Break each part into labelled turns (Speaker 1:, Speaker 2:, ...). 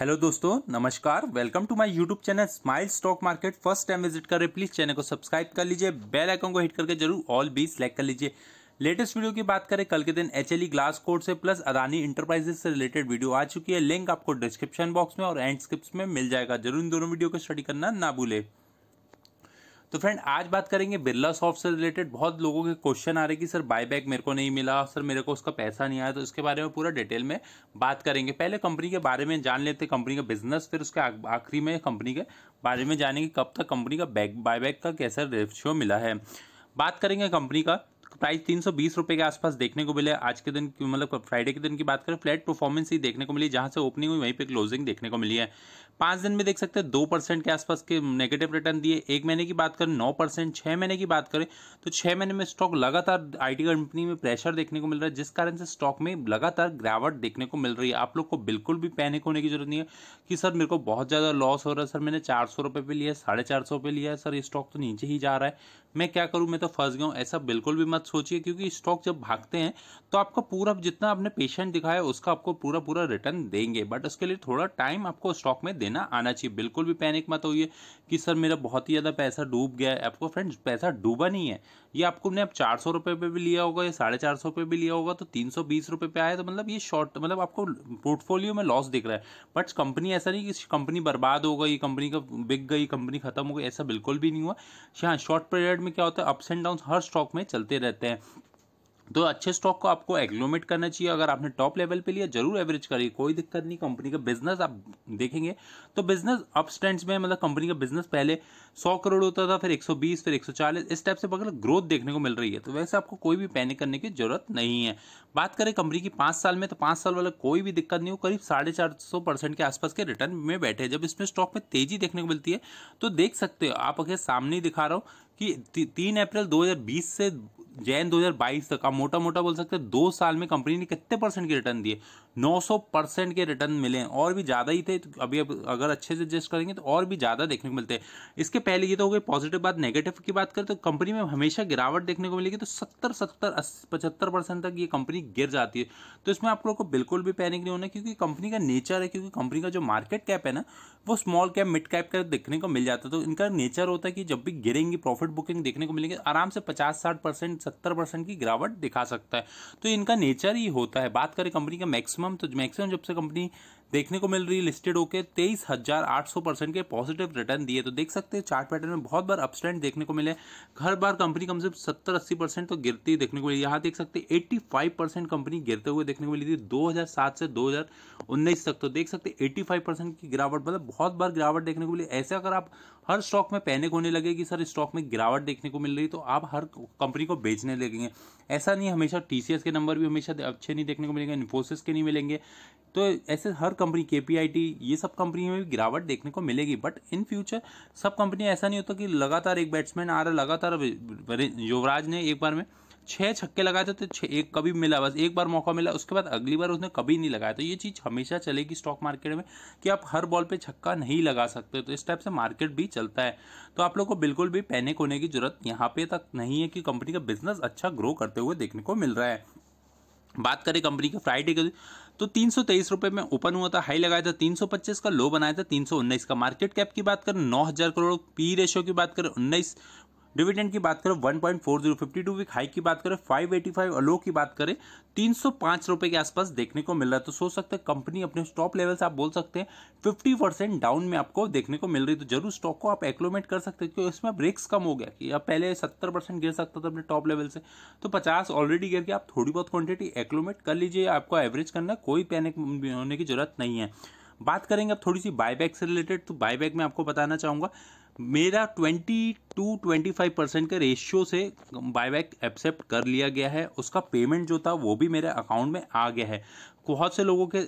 Speaker 1: hello दोस्तों नमस्कार welcome to my YouTube channel smile stock market first time visit कर रहे प्लीज चैनल को सब्सक्राइब कर लीजिए बेल आइकन को हिट करके जरूर ऑल भी सेलेक्ट कर लीजिए लेटेस्ट वीडियो की बात करें कल के दिन एच एल ग्लास कोड से प्लस अदानी इंटरप्राइजेस से रिलेटेड वीडियो आ चुकी है लिंक आपको डिस्क्रिप्शन बॉक्स में और एंड स्क्रिप्ट में मिल जाएगा जरूर इन दोनों वीडियो को स्टडी करना ना भूले तो फ्रेंड आज बात करेंगे बिरला सॉफ्ट से रिलेटेड बहुत लोगों के क्वेश्चन आ रहे कि सर बायबैक मेरे को नहीं मिला सर मेरे को उसका पैसा नहीं आया तो इसके बारे में पूरा डिटेल में बात करेंगे पहले कंपनी के बारे में जान लेते कंपनी का बिजनेस फिर उसके आखिरी में कंपनी के बारे में जानेंगे कब तक कंपनी का बैक बायबैक का कैसा रेशियो मिला है बात करेंगे कंपनी का प्राइस तीन सौ के आसपास देखने को मिले आज के दिन मतलब फ्राइडे के दिन की बात करें फ्लैट परफॉर्मेंस ही देखने को मिली जहां से ओपनिंग हुई वहीं पर क्लोजिंग देखने को मिली है पाँच दिन में देख सकते हैं दो परसेंट के आसपास के नेगेटिव रिटर्न दिए एक महीने की बात करें नौ परसेंट छः महीने की बात करें तो छः महीने में स्टॉक लगातार आईटी कंपनी में प्रेशर देखने को मिल रहा है जिस कारण से स्टॉक में लगातार गिरावट देखने को मिल रही है आप लोग को बिल्कुल भी पैनिक होने की जरूरत नहीं है कि सर मेरे को बहुत ज़्यादा लॉस हो रहा है सर मैंने चार सौ रुपये लिया साढ़े चार सौ पे लिया है सर ये स्टॉक तो नीचे ही जा रहा है मैं क्या करूँ मैं तो फंस गया हूं ऐसा बिल्कुल भी मत सोचिए क्योंकि स्टॉक जब भागते हैं तो आपका पूरा जितना आपने पेशेंट दिखाया उसका आपको पूरा पूरा रिटर्न देंगे बट उसके लिए थोड़ा टाइम आपको स्टॉक में देना आना चाहिए बिल्कुल भी पैनिक मत होइए कि सर मेरा बहुत ही ज़्यादा पैसा डूब गया है आपको फ्रेंड्स पैसा डूबा नहीं है ये आपको ने अब चार सौ रुपये पर भी लिया होगा या साढ़े चार सौ पे भी लिया होगा तो तीन सौ बीस रुपये पे आया तो मतलब ये शॉर्ट मतलब आपको पोर्टफोलियो में लॉस दिख रहा है बट कंपनी ऐसा नहीं कि कंपनी बर्बाद हो गई कंपनी का बिक गई कंपनी खत्म हो गई ऐसा बिल्कुल भी नहीं हुआ हाँ शॉर्ट पीरियड में क्या होता है अप्स एंड डाउन हर स्टॉक में चलते रहते हैं तो अच्छे स्टॉक को आपको एग्लोमेट करना चाहिए अगर आपने टॉप लेवल पे लिया जरूर एवरेज करिए कोई दिक्कत नहीं कंपनी का बिजनेस आप देखेंगे तो बिजनेस अप स्टैंड में मतलब कंपनी का बिजनेस पहले 100 करोड़ होता था फिर 120 फिर 140 इस टाइप से बगल ग्रोथ देखने को मिल रही है तो वैसे आपको कोई भी पैनिक करने की जरूरत नहीं है बात करें कंपनी की पांच साल में तो पांच साल वाला कोई भी दिक्कत नहीं हो करीब साढ़े के आसपास के रिटर्न में बैठे जब इसमें स्टॉक में तेजी देखने को मिलती है तो देख सकते हो आप अगर सामने दिखा रहा हूँ कि तीन अप्रैल 2020 से जैन 2022 तक आप मोटा मोटा बोल सकते हैं दो साल में कंपनी ने कितने परसेंट के रिटर्न दिए 900 परसेंट के रिटर्न मिले और भी ज़्यादा ही थे तो अभी अब अगर अच्छे से एडजस्ट करेंगे तो और भी ज़्यादा देखने को मिलते हैं इसके पहले ये तो हो गई पॉजिटिव बात नेगेटिव की बात करें तो कंपनी में हमेशा गिरावट देखने को मिलेगी तो सत्तर सत्तर पचहत्तर परसेंट तक ये कंपनी गिर जाती है तो इसमें आप लोग को बिल्कुल भी पैनिक नहीं होना क्योंकि कंपनी का नेचर है क्योंकि कंपनी का जो मार्केट कैप है ना वो स्मॉल कैप मिड कैप का देखने को मिल जाता है तो इनका नेचर होता है कि जब भी गिरेंगी प्रॉफिट बुकिंग देखने को मिलेगी आराम से पचास साठ परसेंट सत्तर परसेंट की गिरावट दिखा सकता है तो इनका नेचर ही होता है बात करें कंपनी का मैक्सिमम मैक्सिमम तो मैक्सिमम जब से कंपनी देखने को मिल रही है लिस्टेड होकर तेईस हजार आठ सौ परसेंट के पॉजिटिव रिटर्न दिए तो देख सकते हैं चार्ट पैटर्न में बहुत बार अपस्टैंड देखने को मिले हर बार कंपनी कम से कम सत्तर अस्सी परसेंट तो गिरती देखने को मिली यहाँ देख सकते हैं एट्टी फाइव परसेंट कंपनी गिरते हुए देखने को मिली थी दो हजार सात से दो हजार उन्नीस तक तो देख सकते एट्टी फाइव परसेंट की गिरावट मतलब बहुत बार गिरावट देखने को मिली ऐसे अगर आप हर स्टॉक में पैनिक होने लगे कि सर स्टॉक में गिरावट देखने को मिल रही तो आप हर कंपनी को बेचने लगेंगे ऐसा नहीं हमेशा टी के नंबर भी हमेशा अच्छे नहीं देखने को मिलेंगे इन्फोसिस के नहीं मिलेंगे तो ऐसे हर कंपनी के पी आई टी ये सब कंपनी में भी गिरावट देखने को मिलेगी बट इन फ्यूचर सब कंपनी ऐसा नहीं होता कि लगातार एक बैट्समैन आ रहा लगातार युवराज ने एक बार में छः छक्के लगाए थे तो छः एक कभी मिला बस एक बार मौका मिला उसके बाद अगली बार उसने कभी नहीं लगाया तो ये चीज़ हमेशा चलेगी स्टॉक मार्केट में कि आप हर बॉल पे छक्का नहीं लगा सकते तो इस टाइप से मार्केट भी चलता है तो आप लोग को बिल्कुल भी पैनिक होने की जरूरत यहाँ पे तक नहीं है कि कंपनी का बिजनेस अच्छा ग्रो करते हुए देखने को मिल रहा है बात करें कंपनी के फ्राइडे के तो तीन रुपए में ओपन हुआ था हाई लगाया था 325 का लो बनाया था 319 का मार्केट कैप की बात करें 9000 करोड़ पी रेशियो की बात करें उन्नीस डिविडेंड की बात करें one point four zero fifty two week high की बात करें फाइव एटी फाइव लो की बात करें तीन सौ पांच रुपये के आसपास देखने को मिल रहा है तो सोच सकते हैं कंपनी अपने स्टॉप लेवल से आप बोल सकते हैं फिफ्टी परसेंट डाउन में आपको देखने को मिल रही है तो जरूर स्टॉक को आप एक्लोमेट कर सकते हैं क्योंकि इसमें ब्रेक्स कम हो गया कि आप पहले सत्तर परसेंट गिर सकता था अपने टॉप लेवल से तो पचास ऑलरेडी गिर के आप थोड़ी बहुत क्वांटिटी एक्लोमेट कर लीजिए आपको एवरेज करना कोई पैनिक होने की जरूरत नहीं है बात करेंगे अब थोड़ी सी बायबैक से रिलेटेड तो बायबैक में आपको बताना चाहूंगा मेरा 22 टू 25 परसेंट के रेशियो से बायबैक एक्सेप्ट कर लिया गया है उसका पेमेंट जो था वो भी मेरे अकाउंट में आ गया है बहुत से लोगों के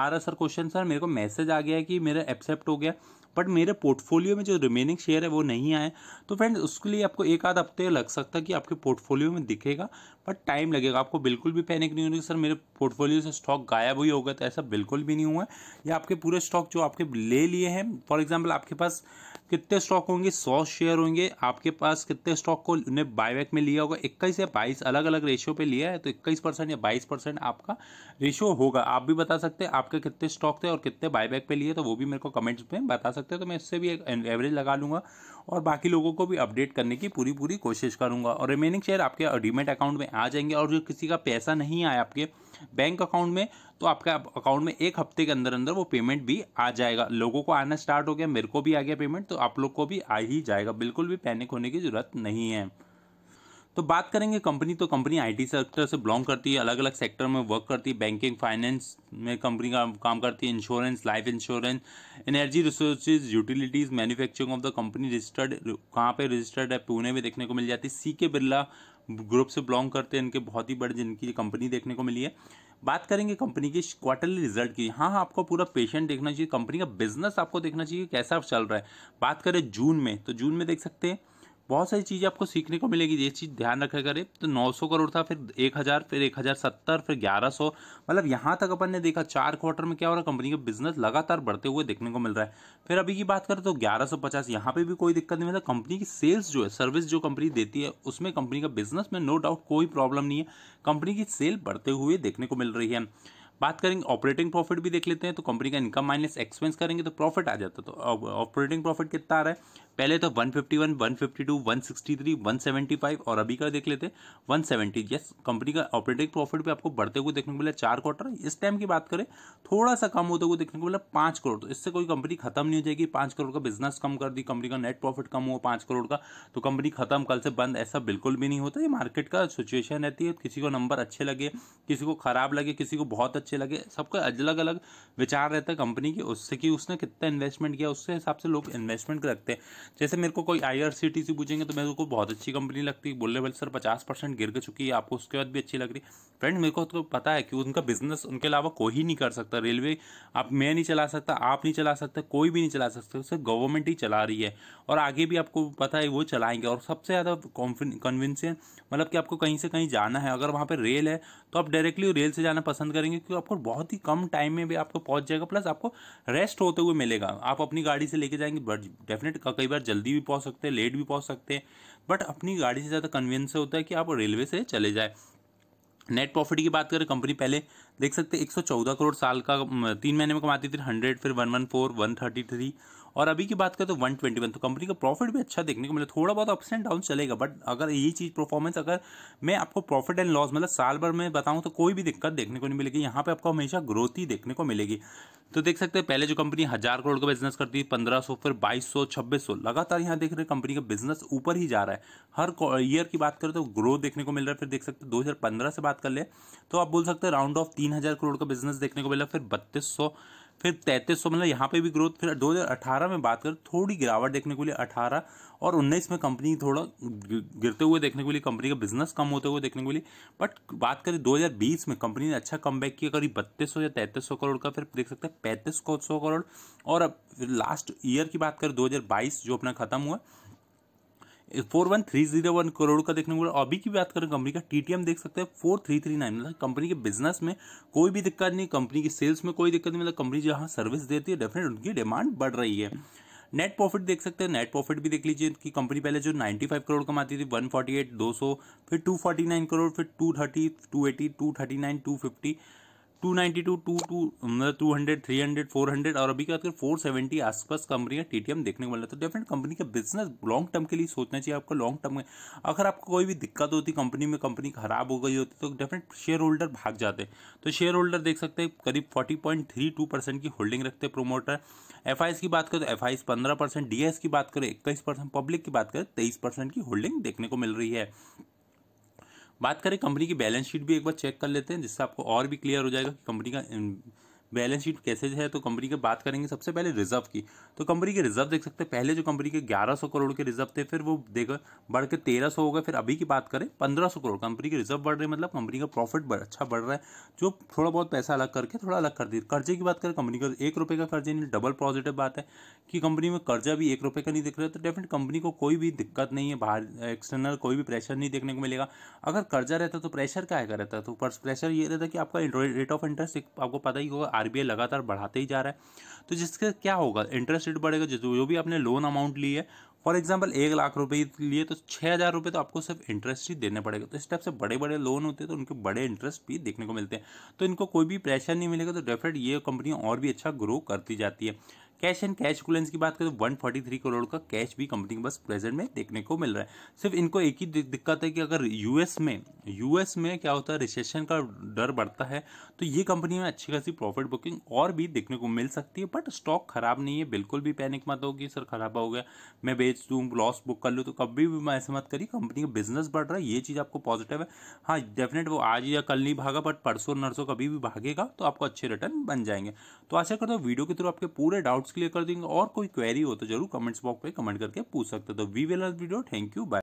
Speaker 1: आ रहा सर क्वेश्चन सर मेरे को मैसेज आ गया है कि मेरा एक्सेप्ट हो गया बट मेरे पोर्टफोलियो में जो रिमेनिंग शेयर है वो नहीं आए तो फ्रेंड्स उसके लिए आपको एक आध हफ्ते लग सकता है कि आपके पोर्टफोलियो में दिखेगा बट टाइम लगेगा आपको बिल्कुल भी पैनिक नहीं होगी सर मेरे पोर्टफोलियो से स्टॉक गायब ही होगा तो ऐसा बिल्कुल भी नहीं हुआ है या आपके पूरे स्टॉक जो आपके ले लिए हैं फॉर एग्जाम्पल आपके पास कितने स्टॉक होंगे सौ शेयर होंगे आपके पास कितने स्टॉक को उन्हें बायबैक में लिया होगा इक्कीस या बाईस अलग अलग रेशियो पे लिया है तो इक्कीस परसेंट या बाईस परसेंट आपका रेशियो होगा आप भी बता सकते हैं आपके कितने स्टॉक थे और कितने बायबैक पे लिए तो वो भी मेरे को कमेंट्स में बता सकते हैं तो मैं इससे भी एक एवरेज लगा लूँगा और बाकी लोगों को भी अपडेट करने की पूरी पूरी कोशिश करूँगा और रिमेनिंग शेयर आपके डीमेट अकाउंट में आ जाएंगे और जो किसी का पैसा नहीं आया आपके बैंक अकाउंट में तो आपका अकाउंट में एक हफ्ते के अंदर अंदर वो पेमेंट भी आ जाएगा लोगों को आना स्टार्ट हो गया मेरे को भी आ गया पेमेंट तो आप लोग को भी आ ही जाएगा बिल्कुल भी पैनिक होने की ज़रूरत नहीं है तो बात करेंगे कंपनी तो कंपनी आईटी सेक्टर से बिलोंग करती है अलग अलग सेक्टर में वर्क करती है बैंकिंग फाइनेंस में कंपनी का काम करती है insurance life insurance energy resources utilities manufacturing of the company registered कहाँ पे रजिस्टर्ड है पुणे में देखने को मिल जाती है सी के बिरला ग्रुप से बिलोंग करते हैं इनके बहुत ही बड़े जिनकी कंपनी देखने को मिली है बात करेंगे कंपनी के क्वार्टरली रिजल्ट की हाँ हाँ आपको पूरा पेशेंट देखना चाहिए कंपनी का बिजनेस आपको देखना चाहिए कैसा चल रहा है बात करें जून में तो जून में देख सकते हैं बहुत सारी चीज़ें आपको सीखने को मिलेगी ये चीज़ ध्यान रखा करें तो 900 करोड़ था फिर 1000 फिर 1070 फिर 1100 मतलब यहाँ तक अपन ने देखा चार क्वार्टर में क्या हो रहा है कंपनी का बिजनेस लगातार बढ़ते हुए देखने को मिल रहा है फिर अभी की बात करें तो 1150 यहाँ पर भी कोई दिक्कत नहीं मिलता मतलब कंपनी की सेल्स जो है सर्विस जो कंपनी देती है उसमें कंपनी का बिजनेस में नो डाउट कोई प्रॉब्लम नहीं है कंपनी की सेल बढ़ते हुए देखने को मिल रही है बात करेंगे ऑपरेटिंग प्रॉफिट भी देख लेते हैं तो कंपनी का इनकम माइनस एक्सपेंस करेंगे तो प्रॉफिट आ जाता तो ऑपरेटिंग प्रॉफिट कितना आ रहा है पहले तो 151, 152, 163, 175 और अभी का देख लेते हैं 170 यस कंपनी का ऑपरेटिंग प्रॉफिट भी आपको बढ़ते हुए देखने को मिला चार क्वार्टर इस टाइम की बात करें थोड़ा सा कम होते हुए देखने को मिला पाँच करोड़ तो इससे कोई कंपनी खत्म नहीं हो जाएगी पाँच करोड़ का बिजनेस कम कर दी कंपनी का नेट प्रॉफिट कम हुआ पाँच करोड़ का तो कंपनी खत्म कल से बंद ऐसा बिल्कुल भी नहीं होता ये मार्केट का सिचुएशन रहती है किसी को नंबर अच्छे लगे किसी को खराब लगे किसी को बहुत अच्छे लगे सबका अलग अलग विचार रहता है कंपनी के उससे कि उसने कितना इन्वेस्टमेंट किया उसके हिसाब से लोग इन्वेस्टमेंट रखते हैं जैसे मेरे को कोई I R C T C पूछेंगे तो मेरे को बहुत अच्छी कंपनी लगती है बोलने वाले सर पचास परसेंट गिर के चुकी है आपको उसके बाद भी अच्छी लग रही फ्रेंड मेरे को तो पता है कि उनका बिजनेस उनके अलावा कोई ही नहीं कर सकता रेलवे आप मैं नहीं चला सकता आप नहीं चला सकता कोई भी नहीं चला सकता सिर्फ गवर्नमेंट ही चला रही है और आगे भी आपको पता है वो चलाएंगे और सबसे ज़्यादा कन्विंसिंग मतलब कि आपको कहीं से कहीं जाना है अगर वहाँ पर रेल है तो आप डायरेक्टली रेल से जाना पसंद करेंगे क्योंकि आपको बहुत ही कम टाइम में भी आपको पहुँच जाएगा प्लस आपको रेस्ट होते हुए मिलेगा आप अपनी गाड़ी से लेके जाएंगे बट डेफिनेट कई बार अगर जल्दी भी पहुँच सकते हैं लेट भी पहुँच सकते हैं बट अपनी गाड़ी से ज़्यादा कन्वीनियंस होता है कि आप रेलवे से चले जाए नेट प्रॉफिट की बात करें कंपनी पहले देख सकते हैं 114 करोड़ साल का तीन महीने में कमाती थी हंड्रेड फिर one one four one thirty three और अभी की बात करें तो वन ट्वेंटी वन तो कंपनी का प्रॉफिट भी अच्छा देखने को मिला थोड़ा बहुत अप्स एंड डाउन चलेगा बट अगर यही चीज़ परफॉर्मेंस अगर मैं आपको प्रॉफिट एंड लॉस मतलब साल भर में बताऊँ तो कोई भी दिक्कत देखने को नहीं मिलेगी यहाँ पर आपको हमेशा ग्रोथ ही देखने को मिलेगी तो देख सकते हैं पहले जो कंपनी हज़ार करोड़ का बिजनेस करती है पंद्रह सौ फिर बाईस सौ छब्बीस सौ लगातार यहाँ देख रहे हैं कंपनी का बिजनेस ऊपर ही जा रहा है हर ईयर की बात करें तो ग्रोथ देखने को मिल रहा है फिर देख सकते हैं दो हज़ार पंद्रह से बात कर ले तो आप बोल सकते हैं राउंड ऑफ तीन हज़ार करोड़ का बिजनेस देखने को मिला फिर बत्तीस सौ फिर तैंतीस सौ मतलब यहाँ पे भी ग्रोथ फिर 2018 में बात करें तो थोड़ी गिरावट देखने को लिए 18 और 19 में कंपनी थोड़ा गिरते हुए देखने को लिए कंपनी का बिजनेस कम होते हुए देखने को लिए बट बात करें 2020 में कंपनी ने अच्छा कम किया करीब बत्तीस या तैंतीस करोड़ का फिर देख सकते हैं पैंतीस करोड़ और अब लास्ट ईयर की बात करें दो जो अपना खत्म हुआ four one three zero one crore का देखने को मिला अभी की बात करें कंपनी का टीटीएम देख सकते हैं फोर थ्री थ्री नाइन मतलब कंपनी के बिजनेस में कोई भी दिक्कत नहीं कंपनी की सेल्स में कोई दिक्कत नहीं मतलब कंपनी जहां सर्विस देती है डेफिनेट उनकी डिमांड बढ़ रही है नेट प्रॉफिट देख सकते हैं नेट प्रॉफिट भी देख लीजिए कि कंपनी पहले जो 95 करोड़ कमाती थी 148 200 फिर 249 करोड़ फिर 230 280 239 250 two ninety two two two मतलब two hundred three hundred four hundred और अभी क्या फोर सेवेंटी आसपास कंपनी का टी देखने को मिल रहा तो डेफिनेट कंपनी का बिजनेस लॉन्ग टर्म के लिए सोचना चाहिए आपको लॉन्ग टर्म में अगर आपको कोई भी दिक्कत होती कंपनी में कंपनी खराब हो गई होती तो डेफिनेट शेयर होल्डर भाग जाते तो शेयर होल्डर देख सकते हैं करीब forty point three two percent की होल्डिंग रखते हैं प्रोमोटर एफ आई एस की बात करें तो एफ आई एस पंद्रह परसेंट डी एस की बात करें इक्कीस परसेंट पब्लिक की बात करें तेईस परसेंट की होल्डिंग देखने को मिल रही है बात करें कंपनी की बैलेंस शीट भी एक बार चेक कर लेते हैं जिससे आपको और भी क्लियर हो जाएगा कि कंपनी का बैलेंस शीट कैसे है तो कंपनी की बात करेंगे सबसे पहले रिजर्व की तो कंपनी के रिजर्व देख सकते हैं पहले जो कंपनी के 1100 करोड़ के रिजर्व थे फिर वो देखो बढ़ के तेरह हो गए फिर अभी की बात करें 1500 करोड़ कंपनी के रिजर्व बढ़ रहे मतलब कंपनी का प्रॉफिट बढ़, अच्छा बढ़ रहा है जो थोड़ा बहुत पैसा अलग करके थोड़ा अलग कर दिए कर्जे की बात करें कंपनी का एक रुपये का कर्जा नहीं डबल पॉजिटिव बात है कि कंपनी में कर्जा भी एक रुपये का नहीं दिख रहा तो डेफिनेट कंपनी को कोई भी दिक्कत नहीं है बाहर एक्सटर्नल कोई भी प्रेशर नहीं देखने को मिलेगा अगर कर्जा रहता तो प्रेशर क्या का रहता तो प्रेशर ये रहता कि आपका रेट ऑफ इंटरेस्ट आपको पता ही होगा आर लगातार बढ़ाते ही जा रहा है तो जिसके क्या होगा इंटरेस्ट रेट बढ़ेगा जिस जो भी आपने लोन अमाउंट ली है फॉर एग्जाम्पल एक लाख रुपए लिए तो छः हज़ार रुपये तो आपको सिर्फ इंटरेस्ट ही देने पड़ेगा तो इस टाइप से बड़े बड़े लोन होते हैं तो उनके बड़े इंटरेस्ट भी देखने को मिलते हैं तो इनको कोई भी प्रेशर नहीं मिलेगा तो डेफिनेट ये कंपनी और भी अच्छा ग्रो करती जाती है कैश एंड कैश कुलेंस की बात करें तो 143 करोड़ का कैश भी कंपनी के पास प्रेजेंट में देखने को मिल रहा है सिर्फ इनको एक ही दिक्कत है कि अगर यूएस में यूएस में क्या होता है रिसेशन का डर बढ़ता है तो ये कंपनी में अच्छी खासी प्रॉफिट बुकिंग और भी देखने को मिल सकती है बट स्टॉक खराब नहीं है बिल्कुल भी पैनिक मत हो कि सर खराब हो गया मैं बेच दूँ लॉस बुक कर लूँ तो कभी भी मैं ऐसे मत करी कंपनी का बिजनेस बढ़ रहा है ये चीज़ आपको पॉजिटिव है हाँ डेफिनेट वो आज या कल नहीं भागा बट परसों नरसों कभी भी भागेगा तो आपको अच्छे रिटर्न बन जाएंगे तो आशा करता हूँ वीडियो के थ्रू आपके पूरे डाउट डाउट्स क्लियर कर देंगे और कोई क्वेरी हो तो जरूर कमेंट्स बॉक्स पे कमेंट करके पूछ सकते हो तो we well video thank you bye